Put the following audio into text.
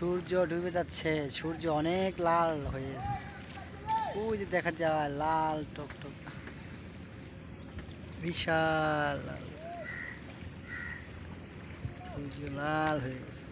সূর্য ডুবে যাচ্ছে সূর্য অনেক লাল হয়েছে ওই যে দেখা যায় লাল টক টক বিশাল সূর্য লাল হয়েছে